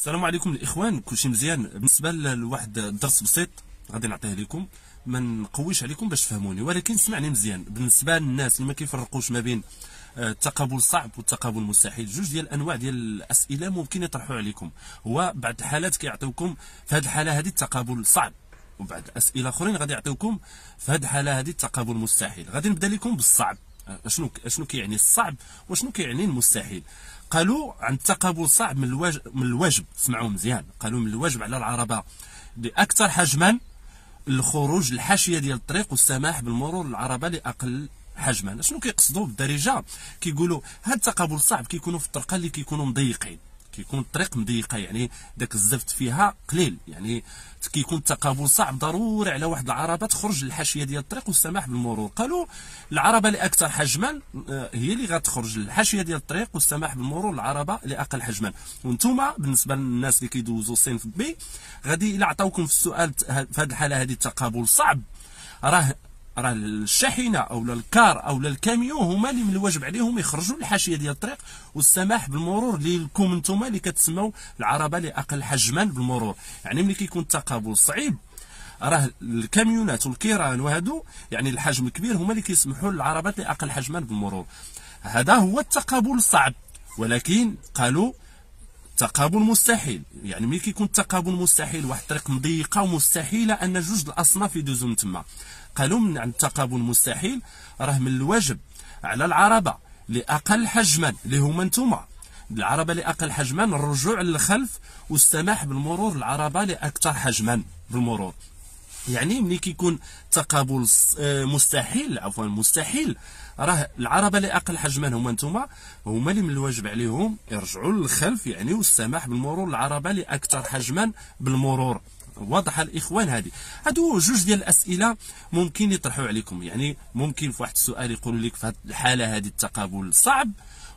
السلام عليكم الاخوان كلشي مزيان بالنسبه لواحد الدرس بسيط غادي نعطيه لكم ما نقويش عليكم باش تفهموني ولكن سمعني مزيان بالنسبه للناس اللي ما كيفرقوش ما بين آه، التقابل الصعب والتقابل المستحيل جوج ديال الانواع ديال الاسئله ممكن يطرحوا عليكم هو بعض الحالات كيعطيوكم في هذه الحاله هذه التقابل الصعب وبعد الاسئله اخرين غادي يعطيوكم في هذه الحاله هذه التقابل المستحيل غادي نبدا لكم بالصعب شنو شنو كيعني الصعب وشنو كيعني المستحيل قالوا عن التقابل الصعب من الواجب من الواجب سمعوا مزيان قالوا من الواجب على العربه باكثر حجما الخروج الحاشيه ديال الطريق والسماح بالمرور العربه لاقل حجما شنو كيقصدوا بالدارجه كيقولوا هاد التقابل الصعب كيكونوا في الطرقه اللي كيكونوا مضيقين كيكون الطريق مضيقه يعني داك الزفت فيها قليل يعني كيكون التقابل صعب ضروري على واحد العربه تخرج للحاشيه ديال الطريق والسماح بالمرور قالوا العربه اللي اكثر حجما آه، هي اللي غتخرج للحاشيه ديال الطريق والسماح بالمرور العربه اللي اقل حجما وانتم بالنسبه للناس اللي كيدوزوا صنف بي غادي الا عطاوكم في السؤال في هذه الحاله هذه التقابل صعب راه راه الشاحنه او الكار او الكاميو هما اللي من الواجب عليهم يخرجوا الحاشيه ديال الطريق والسماح بالمرور لكم نتوما اللي كتسموا العربه لاقل حجما بالمرور يعني ملي كيكون التقابل صعيب راه الكاميونات والكيران وهادو يعني الحجم الكبير هما اللي كيسمحوا للعربات لاقل حجما بالمرور هذا هو التقابل الصعب ولكن قالوا تقابل مستحيل يعني ملي كيكون التقابل مستحيل واحد الطريق مضيقه ومستحيله ان جوج الاصناف يدوزوا من تما قالوا من عند التقابل مستحيل راه من الواجب على العربه لاقل حجما اللي هما نتوما العربه لاقل حجما الرجوع للخلف والسماح بالمرور العربه لاكثر حجما بالمرور يعني ملي كيكون تقابل آه، مستحيل عفوا مستحيل راه العربه اللي اقل حجما هما نتوما هما اللي من الواجب عليهم يرجعوا للخلف يعني والسماح بالمرور العربه اللي اكثر حجما بالمرور واضحه الاخوان هذه هادو جوج ديال الاسئله ممكن يطرحوا عليكم يعني ممكن في واحد السؤال يقولوا لك في هذه الحاله هذه التقابل صعب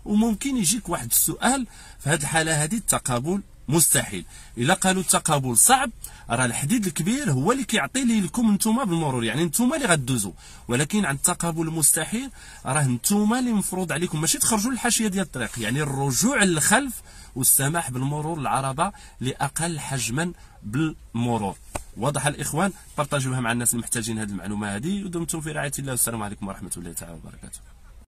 وممكن يجيك واحد السؤال في هذه الحاله هذه التقابل مستحيل الا قالوا التقابل صعب راه الحديد الكبير هو اللي كيعطي لكم نتوما بالمرور يعني نتوما اللي غدوزوا ولكن عند التقابل المستحيل راه نتوما اللي مفروض عليكم ماشي تخرجوا للحاشيه ديال الطريق يعني الرجوع للخلف والسماح بالمرور العربه لاقل حجما بالمرور واضح الاخوان بارطاجوها مع الناس اللي محتاجين هذه المعلومه هذه ودمتم في رعايه الله والسلام عليكم ورحمه الله تعالى وبركاته